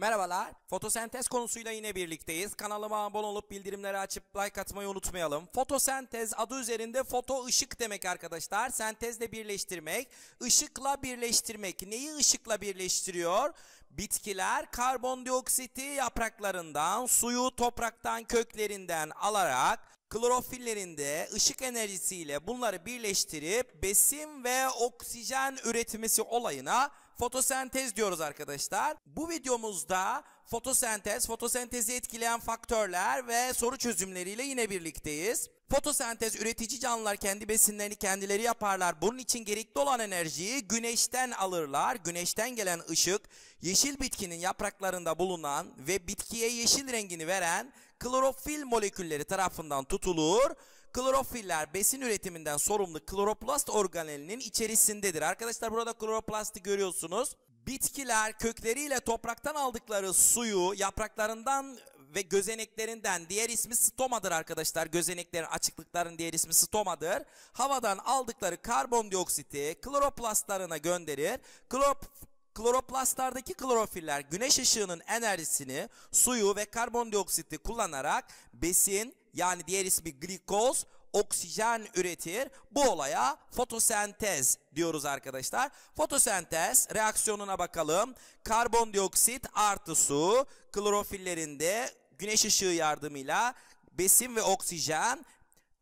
Merhabalar, fotosentez konusuyla yine birlikteyiz. Kanalıma abone olup bildirimleri açıp like atmayı unutmayalım. Fotosentez adı üzerinde foto ışık demek arkadaşlar. Sentezle birleştirmek, ışıkla birleştirmek. Neyi ışıkla birleştiriyor? Bitkiler karbondioksiti yapraklarından, suyu topraktan, köklerinden alarak klorofillerinde ışık enerjisiyle bunları birleştirip besin ve oksijen üretimisi olayına fotosentez diyoruz arkadaşlar. Bu videomuzda fotosentez, fotosentezi etkileyen faktörler ve soru çözümleriyle yine birlikteyiz. Fotosentez üretici canlılar kendi besinlerini kendileri yaparlar. Bunun için gerekli olan enerjiyi güneşten alırlar. Güneşten gelen ışık yeşil bitkinin yapraklarında bulunan ve bitkiye yeşil rengini veren klorofil molekülleri tarafından tutulur Klorofiller besin üretiminden sorumlu kloroplast organelinin içerisindedir. Arkadaşlar burada kloroplastı görüyorsunuz. Bitkiler kökleriyle topraktan aldıkları suyu yapraklarından ve gözeneklerinden diğer ismi stomadır arkadaşlar. Gözeneklerin açıklıkların diğer ismi stomadır. Havadan aldıkları karbondioksiti kloroplastlarına gönderir. Klorop Kloroplastlardaki klorofiller güneş ışığının enerjisini, suyu ve karbondioksiti kullanarak besin, yani diğer ismi glikoz oksijen üretir. Bu olaya fotosentez diyoruz arkadaşlar. Fotosentez reaksiyonuna bakalım. Karbondioksit artı su klorofillerinde güneş ışığı yardımıyla besin ve oksijen.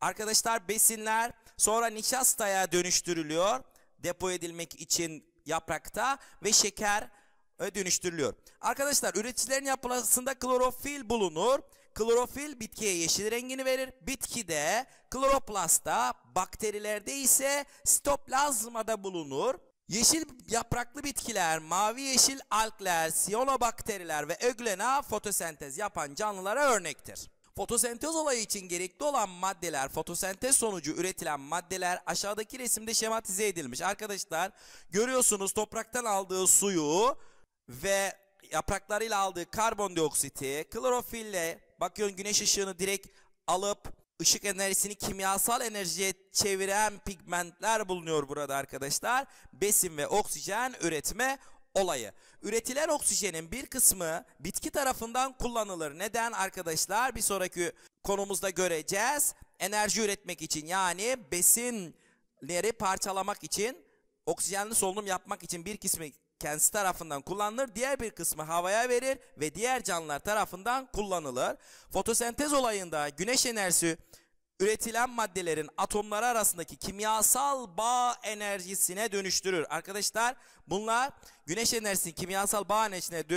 Arkadaşlar besinler sonra nişastaya dönüştürülüyor. Depo edilmek için yaprakta ve şeker e, dönüştürülüyor. Arkadaşlar üreticilerin yapılasında klorofil bulunur. Klorofil bitkiye yeşil rengini verir. Bitkide, kloroplastta, bakterilerde ise sitoplazmada bulunur. Yeşil yapraklı bitkiler, mavi yeşil alkler, siyonobakteriler ve öglena fotosentez yapan canlılara örnektir. Fotosentez olayı için gerekli olan maddeler, fotosentez sonucu üretilen maddeler aşağıdaki resimde şematize edilmiş. Arkadaşlar görüyorsunuz topraktan aldığı suyu ve yapraklarıyla aldığı karbondioksiti, klorofille bakıyorsun güneş ışığını direkt alıp ışık enerjisini kimyasal enerjiye çeviren pigmentler bulunuyor burada arkadaşlar. Besin ve oksijen üretme olayı. Üretilen oksijenin bir kısmı bitki tarafından kullanılır. Neden arkadaşlar? Bir sonraki konumuzda göreceğiz. Enerji üretmek için yani besinleri parçalamak için, oksijenli solunum yapmak için bir kısmı kendisi tarafından kullanılır, diğer bir kısmı havaya verir ve diğer canlılar tarafından kullanılır. Fotosentez olayında güneş enerjisi üretilen maddelerin atomları arasındaki kimyasal bağ enerjisine dönüştürür. Arkadaşlar bunlar güneş enerjisinin kimyasal bağ enerjisine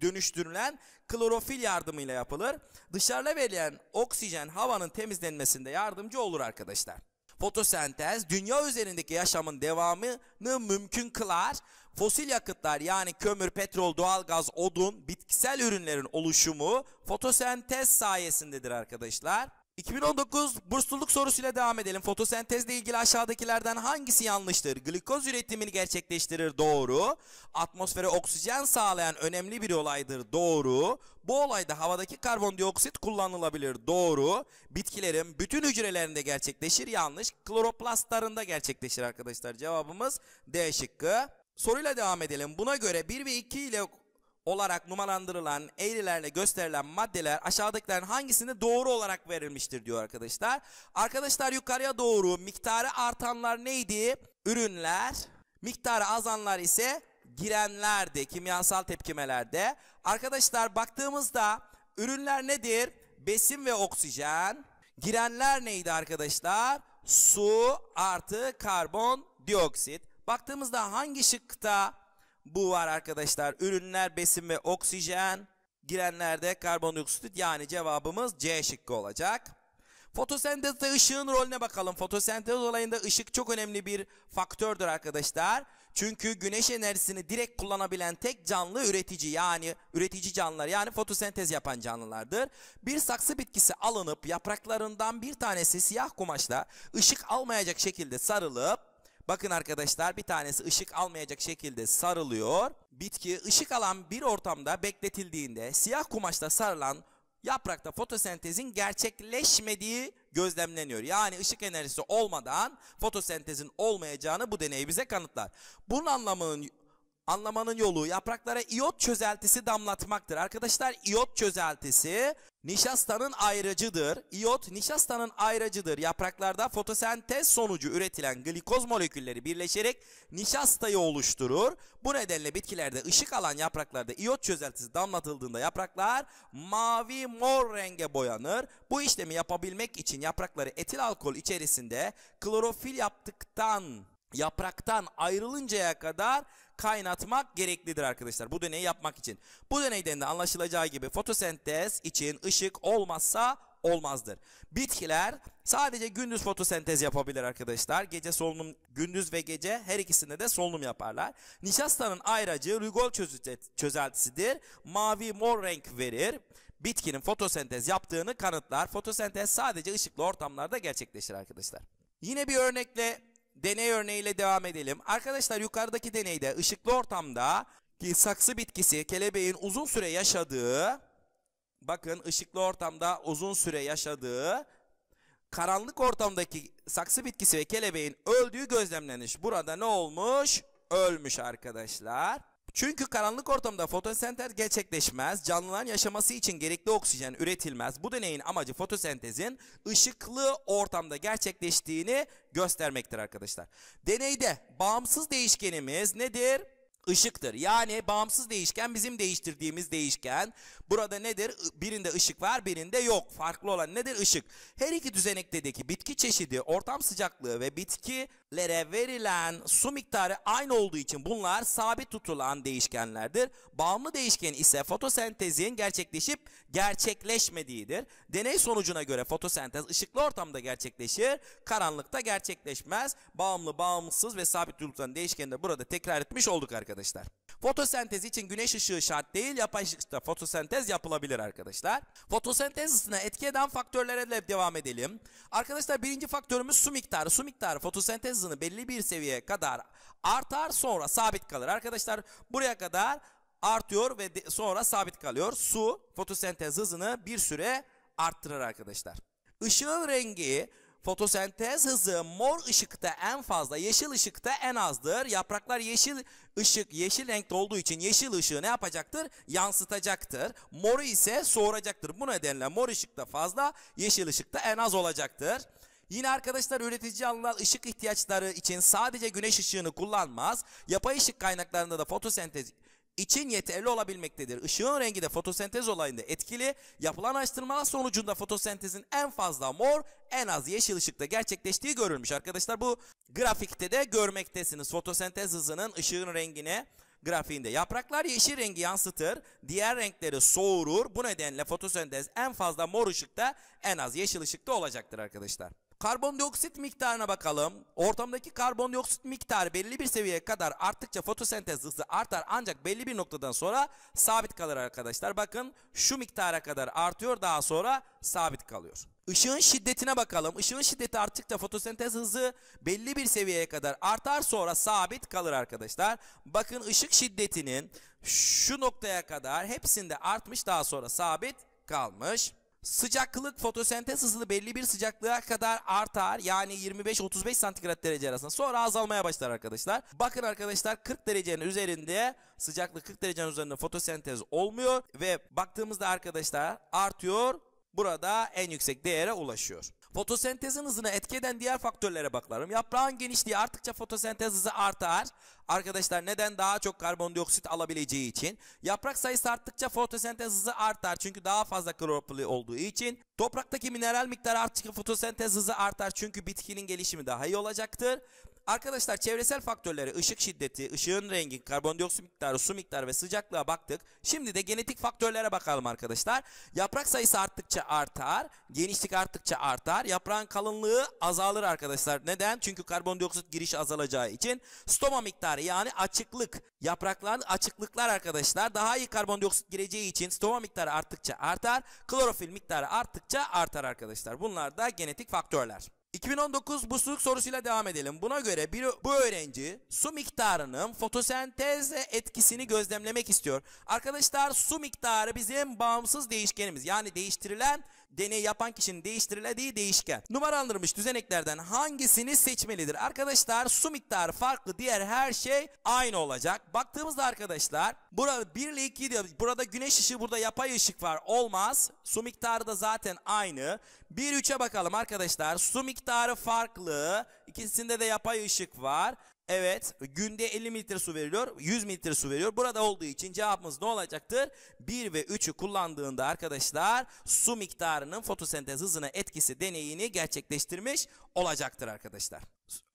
dönüştürülen klorofil yardımıyla yapılır. Dışarıda verilen oksijen havanın temizlenmesinde yardımcı olur arkadaşlar. Fotosentez dünya üzerindeki yaşamın devamını mümkün kılar fosil yakıtlar yani kömür, petrol, doğalgaz, odun, bitkisel ürünlerin oluşumu fotosentez sayesindedir arkadaşlar. 2019 bursluluk sorusuyla devam edelim. Fotosentezle ilgili aşağıdakilerden hangisi yanlıştır? Glikoz üretimini gerçekleştirir doğru. Atmosfere oksijen sağlayan önemli bir olaydır doğru. Bu olayda havadaki karbondioksit kullanılabilir doğru. Bitkilerin bütün hücrelerinde gerçekleşir yanlış. Kloroplastlarında gerçekleşir arkadaşlar. Cevabımız D şıkkı. Soruyla devam edelim. Buna göre 1 ve 2 ile olarak numaralandırılan eğrilerle gösterilen maddeler aşağıdakilerin hangisinde doğru olarak verilmiştir diyor arkadaşlar. Arkadaşlar yukarıya doğru miktarı artanlar neydi? Ürünler. Miktarı azanlar ise girenlerde, kimyasal tepkimelerde. Arkadaşlar baktığımızda ürünler nedir? Besin ve oksijen. Girenler neydi arkadaşlar? Su artı karbon dioksit. Baktığımızda hangi şıkta bu var arkadaşlar? Ürünler, besin ve oksijen. Girenlerde karbondioksit yani cevabımız C şıkkı olacak. Fotosentezde ışığın rolüne bakalım. Fotosentez olayında ışık çok önemli bir faktördür arkadaşlar. Çünkü güneş enerjisini direkt kullanabilen tek canlı üretici yani üretici canlılar yani fotosentez yapan canlılardır. Bir saksı bitkisi alınıp yapraklarından bir tanesi siyah kumaşla ışık almayacak şekilde sarılıp Bakın arkadaşlar bir tanesi ışık almayacak şekilde sarılıyor. Bitki ışık alan bir ortamda bekletildiğinde siyah kumaşta sarılan yaprakta fotosentezin gerçekleşmediği gözlemleniyor. Yani ışık enerjisi olmadan fotosentezin olmayacağını bu deney bize kanıtlar. Bunun anlamının anlamanın yolu yapraklara iot çözeltisi damlatmaktır. Arkadaşlar iot çözeltisi nişastanın ayrıcıdır. İot nişastanın ayrıcıdır. Yapraklarda fotosentez sonucu üretilen glikoz molekülleri birleşerek nişastayı oluşturur. Bu nedenle bitkilerde ışık alan yapraklarda iot çözeltisi damlatıldığında yapraklar mavi mor renge boyanır. Bu işlemi yapabilmek için yaprakları etil alkol içerisinde klorofil yaptıktan yapraktan ayrılıncaya kadar kaynatmak gereklidir arkadaşlar. Bu deneyi yapmak için. Bu deneyden de anlaşılacağı gibi fotosentez için ışık olmazsa olmazdır. Bitkiler sadece gündüz fotosentez yapabilir arkadaşlar. Gece solunum, gündüz ve gece her ikisinde de solunum yaparlar. Nişastanın ayracı rügol çözeltisidir. Mavi mor renk verir. Bitkinin fotosentez yaptığını kanıtlar. Fotosentez sadece ışıklı ortamlarda gerçekleşir arkadaşlar. Yine bir örnekle deney örneğiyle devam edelim. Arkadaşlar yukarıdaki deneyde ışıklı ortamda ki saksı bitkisi kelebeğin uzun süre yaşadığı bakın ışıklı ortamda uzun süre yaşadığı karanlık ortamdaki saksı bitkisi ve kelebeğin öldüğü gözlemlenmiş. Burada ne olmuş? Ölmüş arkadaşlar. Çünkü karanlık ortamda fotosentez gerçekleşmez, canlıların yaşaması için gerekli oksijen üretilmez. Bu deneyin amacı fotosentezin ışıklı ortamda gerçekleştiğini göstermektir arkadaşlar. Deneyde bağımsız değişkenimiz nedir? ışıktır. Yani bağımsız değişken bizim değiştirdiğimiz değişken. Burada nedir? Birinde ışık var birinde yok. Farklı olan nedir? Işık. Her iki düzenekteki bitki çeşidi, ortam sıcaklığı ve bitkilere verilen su miktarı aynı olduğu için bunlar sabit tutulan değişkenlerdir. Bağımlı değişken ise fotosentezin gerçekleşip gerçekleşmediğidir. Deney sonucuna göre fotosentez ışıklı ortamda gerçekleşir, karanlıkta gerçekleşmez. Bağımlı, bağımsız ve sabit tutulan değişkeni de burada tekrar etmiş olduk arkadaşlar arkadaşlar. Fotosentez için güneş ışığı şart değil. Yapay ışıkta fotosentez yapılabilir arkadaşlar. Fotosentez ısısına etki eden faktörlere de devam edelim. Arkadaşlar birinci faktörümüz su miktarı. Su miktarı fotosentez hızını belli bir seviyeye kadar artar sonra sabit kalır. Arkadaşlar buraya kadar artıyor ve sonra sabit kalıyor. Su fotosentez hızını bir süre arttırır arkadaşlar. Işığın rengi Fotosentez hızı mor ışıkta en fazla, yeşil ışıkta en azdır. Yapraklar yeşil ışık, yeşil renkte olduğu için yeşil ışığı ne yapacaktır? Yansıtacaktır. Moru ise soğuracaktır. Bu nedenle mor ışıkta fazla, yeşil ışıkta en az olacaktır. Yine arkadaşlar üretici alınan ışık ihtiyaçları için sadece güneş ışığını kullanmaz. Yapay ışık kaynaklarında da fotosentez için yeterli olabilmektedir. Işığın rengi de fotosentez olayında etkili. Yapılan araştırmalar sonucunda fotosentezin en fazla mor, en az yeşil ışıkta gerçekleştiği görülmüş. Arkadaşlar bu grafikte de görmektesiniz. Fotosentez hızının ışığın rengine grafiğinde. Yapraklar yeşil rengi yansıtır, diğer renkleri soğurur. Bu nedenle fotosentez en fazla mor ışıkta, en az yeşil ışıkta olacaktır arkadaşlar. Karbondioksit miktarına bakalım. Ortamdaki karbondioksit miktarı belli bir seviyeye kadar arttıkça fotosentez hızı artar ancak belli bir noktadan sonra sabit kalır arkadaşlar. Bakın şu miktara kadar artıyor daha sonra sabit kalıyor. Işığın şiddetine bakalım. Işığın şiddeti arttıkça fotosentez hızı belli bir seviyeye kadar artar sonra sabit kalır arkadaşlar. Bakın ışık şiddetinin şu noktaya kadar hepsinde artmış daha sonra sabit kalmış. Sıcaklık fotosentez hızını belli bir sıcaklığa kadar artar. Yani 25-35 santigrat derece arasında. Sonra azalmaya başlar arkadaşlar. Bakın arkadaşlar 40 derecenin üzerinde sıcaklık 40 derecenin üzerinde fotosentez olmuyor. Ve baktığımızda arkadaşlar artıyor. Burada en yüksek değere ulaşıyor. Fotosentezin hızını etkeden diğer faktörlere bakarım. Yaprağın genişliği arttıkça fotosentez hızı artar. Arkadaşlar neden? Daha çok karbondioksit alabileceği için. Yaprak sayısı arttıkça fotosentez hızı artar. Çünkü daha fazla klorofili olduğu için. Topraktaki mineral miktarı arttıkça fotosentez hızı artar. Çünkü bitkinin gelişimi daha iyi olacaktır. Arkadaşlar çevresel faktörlere ışık şiddeti, ışığın rengi, karbondioksit miktarı, su miktarı ve sıcaklığa baktık. Şimdi de genetik faktörlere bakalım arkadaşlar. Yaprak sayısı arttıkça artar, genişlik arttıkça artar. Yaprağın kalınlığı azalır arkadaşlar. Neden? Çünkü karbondioksit giriş azalacağı için. Stoma miktarı yani açıklık. Yaprakların açıklıklar arkadaşlar daha iyi karbondioksit gireceği için stoma miktarı arttıkça artar. Klorofil miktarı arttıkça artar arkadaşlar. Bunlar da genetik faktörler. 2019 busluluk sorusuyla devam edelim. Buna göre bir, bu öğrenci su miktarının fotosentezle etkisini gözlemlemek istiyor. Arkadaşlar su miktarı bizim bağımsız değişkenimiz. Yani değiştirilen deney yapan kişinin değiştirildiği değişken. Numaralandırılmış düzeneklerden hangisini seçmelidir? Arkadaşlar su miktarı farklı diğer her şey aynı olacak. Baktığımızda arkadaşlar burada 1 ile 2 diyor. Burada güneş ışığı burada yapay ışık var. Olmaz. Su miktarı da zaten aynı. 1-3'e bakalım arkadaşlar. Su miktarı miktarı farklı. İkisinde de yapay ışık var. Evet günde 50 mililitre su veriliyor 100 mililitre su veriyor. Burada olduğu için cevabımız ne olacaktır? 1 ve 3'ü kullandığında arkadaşlar su miktarının fotosentez hızına etkisi deneyini gerçekleştirmiş olacaktır arkadaşlar.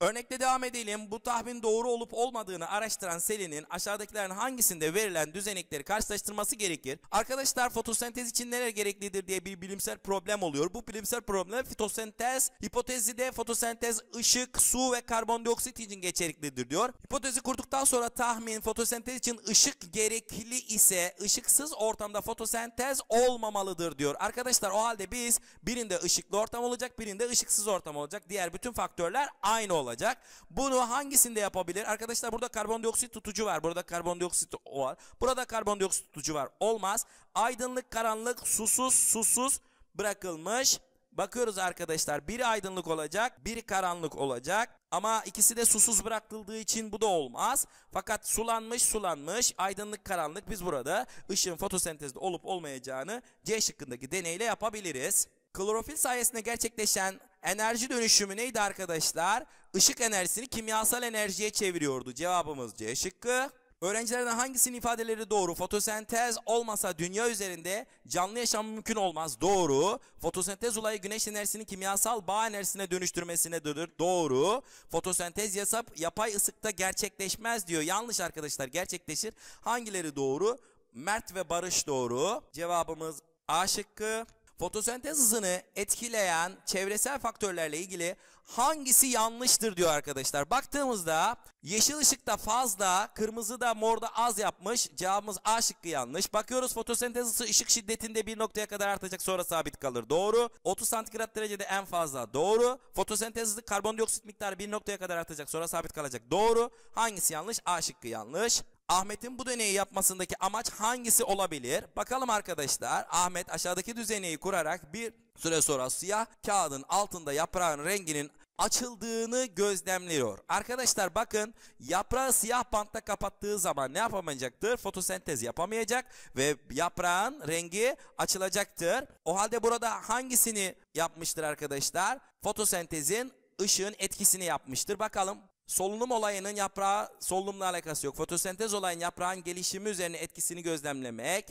Örnekle devam edelim. Bu tahmin doğru olup olmadığını araştıran Selin'in aşağıdakilerin hangisinde verilen düzenekleri karşılaştırması gerekir? Arkadaşlar fotosentez için neler gereklidir diye bir bilimsel problem oluyor. Bu bilimsel problem fitosentez hipotezi de fotosentez ışık, su ve karbondioksit için geçerlidir diyor. Hipotezi kurduktan sonra tahmin fotosentez için ışık gerekli ise ışıksız ortamda fotosentez olmamalıdır diyor. Arkadaşlar o halde biz birinde ışıklı ortam olacak birinde ışıksız ortam olacak diğer bütün faktörler aynı olacak. Bunu hangisinde yapabilir? Arkadaşlar burada karbondioksit tutucu var. Burada karbondioksit var. Burada karbondioksit tutucu var. Olmaz. Aydınlık, karanlık, susuz, susuz bırakılmış. Bakıyoruz arkadaşlar biri aydınlık olacak biri karanlık olacak ama ikisi de susuz bırakıldığı için bu da olmaz. Fakat sulanmış sulanmış aydınlık karanlık biz burada ışığın fotosentezde olup olmayacağını C şıkkındaki deneyle yapabiliriz. Klorofil sayesinde gerçekleşen enerji dönüşümü neydi arkadaşlar? Işık enerjisini kimyasal enerjiye çeviriyordu. Cevabımız C şıkkı. Öğrencilerden hangisinin ifadeleri doğru? Fotosentez olmasa dünya üzerinde canlı yaşam mümkün olmaz. Doğru. Fotosentez olayı güneş enerjisini kimyasal bağ enerjisine dönüştürmesine Doğru. Fotosentez yasap yapay ısıkta gerçekleşmez diyor. Yanlış arkadaşlar gerçekleşir. Hangileri doğru? Mert ve Barış doğru. Cevabımız A şıkkı fotosentez hızını etkileyen çevresel faktörlerle ilgili hangisi yanlıştır diyor arkadaşlar. Baktığımızda yeşil ışıkta fazla, kırmızı da morda az yapmış. Cevabımız A şıkkı yanlış. Bakıyoruz fotosentez hızı ışık şiddetinde bir noktaya kadar artacak sonra sabit kalır. Doğru. 30 santigrat derecede en fazla. Doğru. Fotosentez hızı karbondioksit miktarı bir noktaya kadar artacak sonra sabit kalacak. Doğru. Hangisi yanlış? A şıkkı yanlış. Ahmet'in bu deneyi yapmasındaki amaç hangisi olabilir? Bakalım arkadaşlar. Ahmet aşağıdaki düzeneyi kurarak bir süre sonra siyah kağıdın altında yaprağın renginin açıldığını gözlemliyor. Arkadaşlar bakın yaprağı siyah bantla kapattığı zaman ne yapamayacaktır? Fotosentez yapamayacak ve yaprağın rengi açılacaktır. O halde burada hangisini yapmıştır arkadaşlar? Fotosentezin ışığın etkisini yapmıştır. Bakalım Solunum olayının yaprağı solunumla alakası yok. Fotosentez olayın yaprağın gelişimi üzerine etkisini gözlemlemek.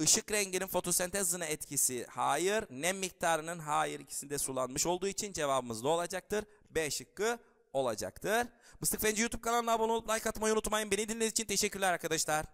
Işık renginin fotosentez hızına etkisi hayır. Nem miktarının hayır ikisinde sulanmış olduğu için cevabımız ne olacaktır? B şıkkı olacaktır. Mıstık Fenci YouTube kanalına abone olup like atmayı unutmayın. Beni dinlediğiniz için teşekkürler arkadaşlar.